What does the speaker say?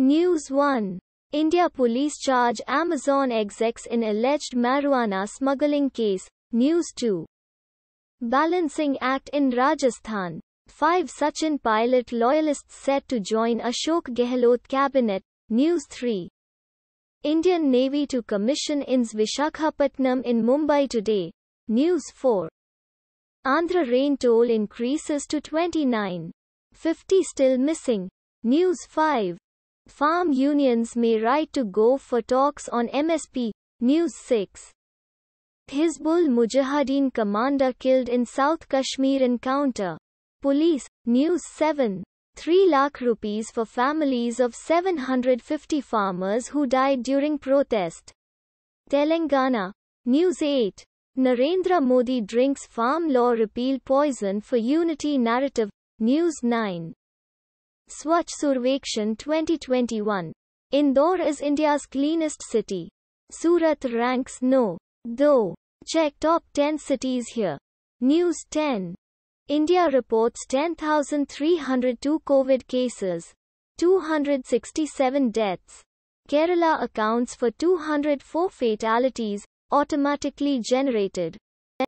News 1. India police charge Amazon execs in alleged marijuana smuggling case. News 2. Balancing Act in Rajasthan. Five Sachin Pilot loyalists set to join Ashok Gehlot cabinet. News 3. Indian Navy to commission INS Vishakhapatnam in Mumbai today. News 4. Andhra rain toll increases to 29. 50 still missing. News 5. Farm unions may right to go for talks on MSP. News 6. Hizbul Mujahideen commander killed in South Kashmir encounter. Police. News 7. 3 lakh rupees for families of 750 farmers who died during protest. Telangana. News 8. Narendra Modi drinks farm law repeal poison for unity narrative. News 9. Swachh Survekshan 2021. Indore is India's cleanest city. Surat ranks no. Though. Check top 10 cities here. News 10. India reports 10,302 COVID cases, 267 deaths. Kerala accounts for 204 fatalities, automatically generated.